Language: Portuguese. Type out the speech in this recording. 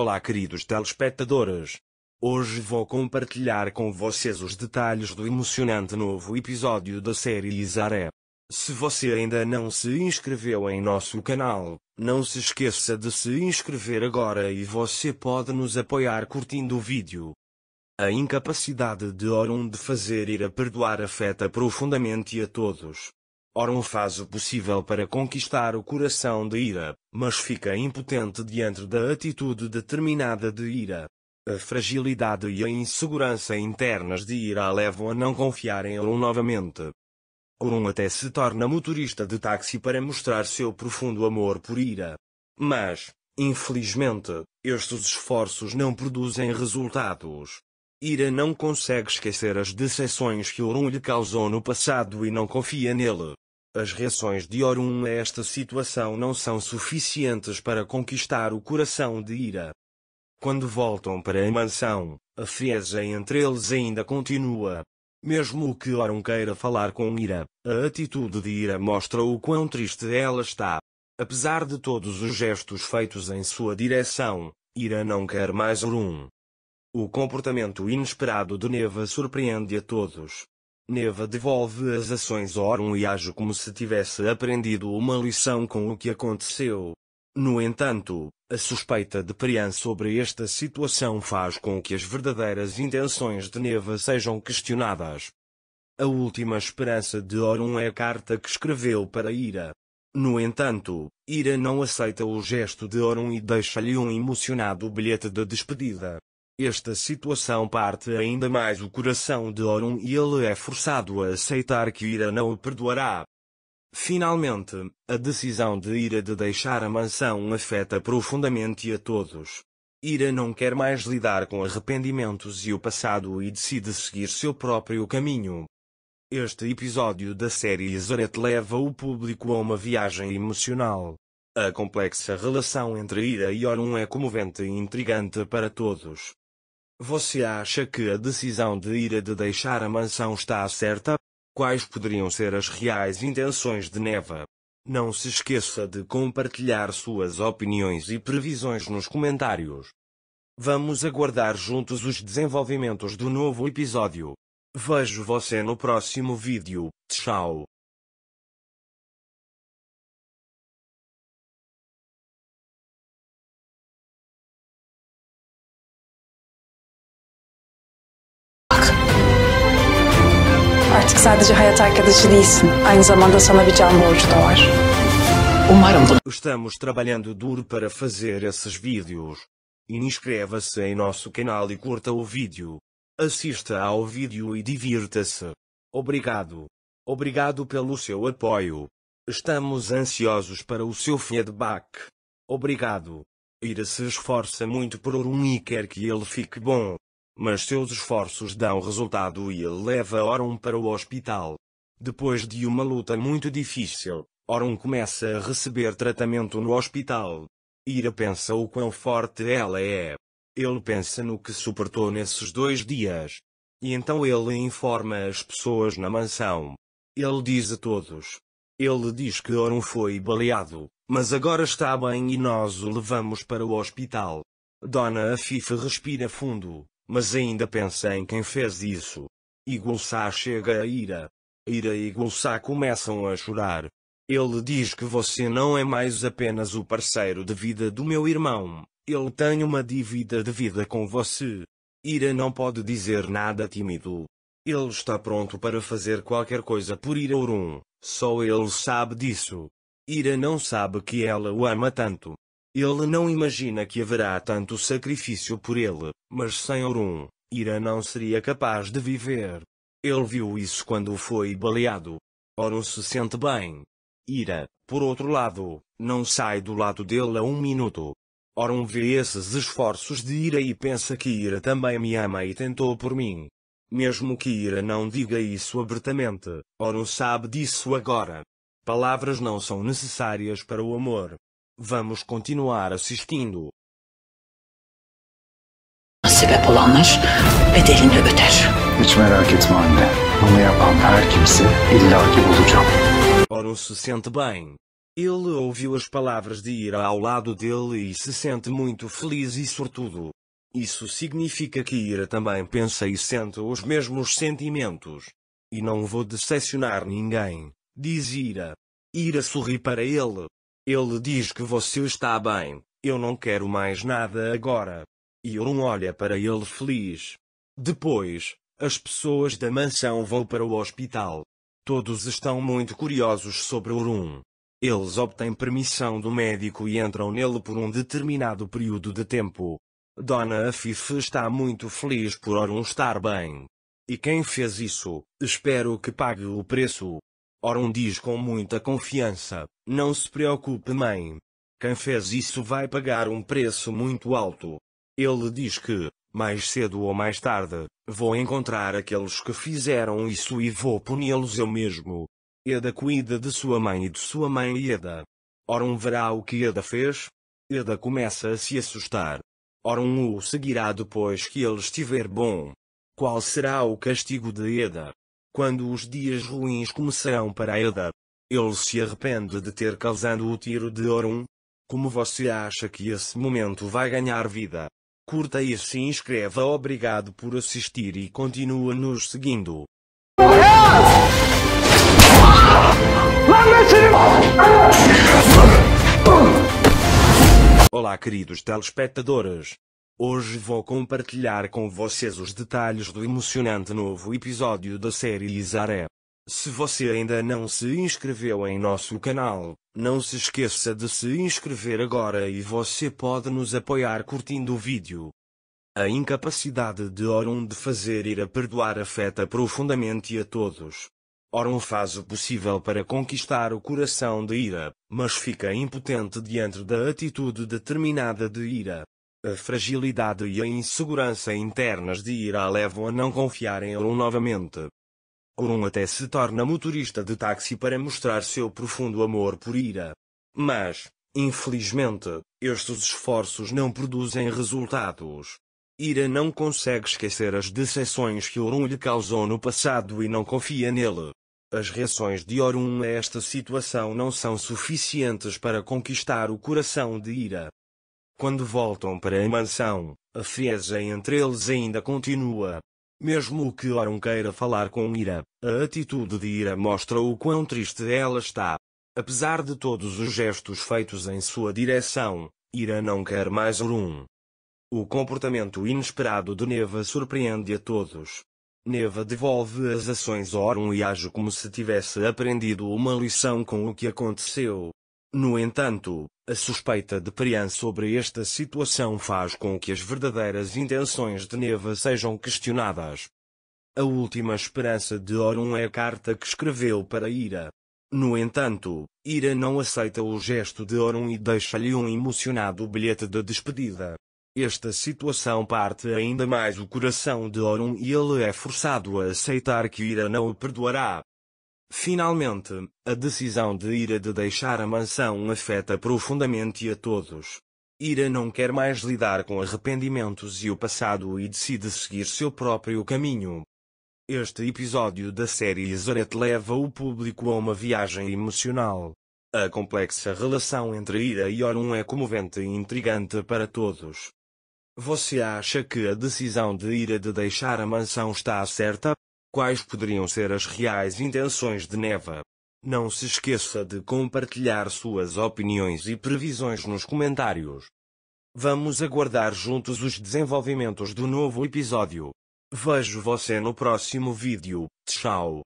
Olá, queridos telespectadores. Hoje vou compartilhar com vocês os detalhes do emocionante novo episódio da série Isaré. Se você ainda não se inscreveu em nosso canal, não se esqueça de se inscrever agora e você pode nos apoiar curtindo o vídeo. A incapacidade de Orun de fazer ir a perdoar afeta profundamente a todos. Orm faz o possível para conquistar o coração de Ira, mas fica impotente diante da atitude determinada de Ira. A fragilidade e a insegurança internas de Ira a levam a não confiar em Orm novamente. Orm até se torna motorista de táxi para mostrar seu profundo amor por Ira. Mas, infelizmente, estes esforços não produzem resultados. Ira não consegue esquecer as decepções que Orun lhe causou no passado e não confia nele. As reações de Orun a esta situação não são suficientes para conquistar o coração de Ira. Quando voltam para a mansão, a frieza entre eles ainda continua. Mesmo que Orun queira falar com Ira, a atitude de Ira mostra o quão triste ela está. Apesar de todos os gestos feitos em sua direção, Ira não quer mais Orun. O comportamento inesperado de Neva surpreende a todos, Neva devolve as ações Orun e age como se tivesse aprendido uma lição com o que aconteceu. No entanto, a suspeita de Prian sobre esta situação faz com que as verdadeiras intenções de Neva sejam questionadas. A última esperança de Orun é a carta que escreveu para Ira. No entanto, Ira não aceita o gesto de Orun e deixa-lhe um emocionado bilhete de despedida. Esta situação parte ainda mais o coração de Orun e ele é forçado a aceitar que Ira não o perdoará. Finalmente, a decisão de Ira de deixar a mansão afeta profundamente a todos. Ira não quer mais lidar com arrependimentos e o passado e decide seguir seu próprio caminho. Este episódio da série Zaret leva o público a uma viagem emocional. A complexa relação entre Ira e Orun é comovente e intrigante para todos. Você acha que a decisão de Ira de deixar a mansão está certa? Quais poderiam ser as reais intenções de Neva? Não se esqueça de compartilhar suas opiniões e previsões nos comentários. Vamos aguardar juntos os desenvolvimentos do novo episódio. Vejo você no próximo vídeo. Tchau. sadece hayat arkadaşı değilsin. Aynı zamanda sana bir can borcu da var. Umarım Estamos trabalhando duro para fazer esses vídeos. Inscreva-se em nosso canal e curta o vídeo. Assista ao vídeo e divirta-se. Obrigado. Obrigado pelo seu apoio. Estamos ansiosos para o seu feedback. Obrigado. Ira se esforça muito por um e quer que ele fique bom mas seus esforços dão resultado e ele leva Oron para o hospital. Depois de uma luta muito difícil, Oron começa a receber tratamento no hospital. Ira pensa o quão forte ela é. Ele pensa no que suportou nesses dois dias. E então ele informa as pessoas na mansão. Ele diz a todos. Ele diz que Oron foi baleado, mas agora está bem e nós o levamos para o hospital. Dona Afif respira fundo, mas ainda pensa em quem fez isso. Igulsá chega a ira. Ira e Igulsá começam a chorar. Ele diz que você não é mais apenas o parceiro de vida do meu irmão, ele tem uma dívida de vida com você. Ira não pode dizer nada tímido. Ele está pronto para fazer qualquer coisa por Ira Urum, só ele sabe disso. Ira não sabe que ela o ama tanto, ele não imagina que haverá tanto sacrifício por ele, mas sem Orun, Ira não seria capaz de viver. Ele viu isso quando foi baleado. Orun se sente bem. Ira, por outro lado, não sai do lado dele a um minuto. Orun vê esses esforços de Ira e pensa que Ira também me ama e tentou por mim. Mesmo que Ira não diga isso abertamente, Orun sabe disso agora. Palavras não são necessárias para o amor, Vamos continuar assistindo. Sebep olanlar bedelini öder. Hiç merak etme anne. Bunu yapan her kimse illaki bulacağım. Oro se sente bem. Ele ouviu as palavras de Ira ao lado dele e se sente muito feliz e sortudo. Isso significa que Ira também pensa e sente os mesmos sentimentos. E não vou decepcionar ninguém, diz Ira. Ira sorri para ele, ele diz que você está bem, eu não quero mais nada agora. Yoon olha para ele feliz. Depois, as pessoas da mansão vão para o hospital. Todos estão muito curiosos sobre Orun. Eles obtêm permissão do médico e entram nele por um determinado período de tempo. Dona Afif está muito feliz por Orun estar bem. E quem fez isso, espero que pague o preço. Oron diz com muita confiança, não se preocupe mãe. Quem fez isso vai pagar um preço muito alto. Ele diz que, mais cedo ou mais tarde, vou encontrar aqueles que fizeram isso e vou puni-los eu mesmo. Eda cuida de sua mãe e de sua mãe Eda. Orum verá o que Eda fez. Eda começa a se assustar. Orum o seguirá depois que ele estiver bom. Qual será o castigo de Eda? quando os dias ruins começarão para a Ele se arrepende de ter causado o tiro de Orun. Como você acha que esse momento vai ganhar vida? Curta e se inscreva. Obrigado por assistir e continua nos seguindo. Olá queridos telespectadores. Hoje vou compartilhar com vocês os detalhes do emocionante novo episódio da série Isaré. Se você ainda não se inscreveu em nosso canal, não se esqueça de se inscrever agora e você pode nos apoiar curtindo o vídeo. A incapacidade de Orun de fazer ir a perdoar afeta profundamente a todos. Orun faz o possível para conquistar o coração de Ira, mas fica impotente diante da atitude determinada de Ira. A fragilidade e a insegurança internas de Ira levam a não confiar em Orun novamente. Orun até se torna motorista de táxi para mostrar seu profundo amor por Ira. Mas, infelizmente, estes esforços não produzem resultados. Ira não consegue esquecer as decepções que Orun lhe causou no passado e não confia nele. As reações de Orun a esta situação não são suficientes para conquistar o coração de Ira. Quando voltam para a mansão, a frieza entre eles ainda continua. Mesmo que Oron queira falar com Ira, a atitude de Ira mostra o quão triste ela está. Apesar de todos os gestos feitos em sua direção, Ira não quer mais Orun. O comportamento inesperado de Neva surpreende a todos. Neva devolve as ações a e age como se tivesse aprendido uma lição com o que aconteceu. No entanto, a suspeita de Prian sobre esta situação faz com que as verdadeiras intenções de Neva sejam questionadas. A última esperança de Orun é a carta que escreveu para Ira. No entanto, Ira não aceita o gesto de Orun e deixa-lhe um emocionado bilhete de despedida. Esta situação parte ainda mais o coração de Orun e ele é forçado a aceitar que Ira não o perdoará. Finalmente, a decisão de Ira de deixar a mansão afeta profundamente a todos. Ira não quer mais lidar com arrependimentos e o passado e decide seguir seu próprio caminho. Este episódio da série Zaret leva o público a uma viagem emocional. A complexa relação entre Ira e Orun é comovente e intrigante para todos. Você acha que a decisão de Ira de deixar a mansão está certa? quais poderiam ser as reais intenções de Neva. Não se esqueça de compartilhar suas opiniões e previsões nos comentários. Vamos aguardar juntos os desenvolvimentos do novo episódio. Vejo você no próximo vídeo. Tchau.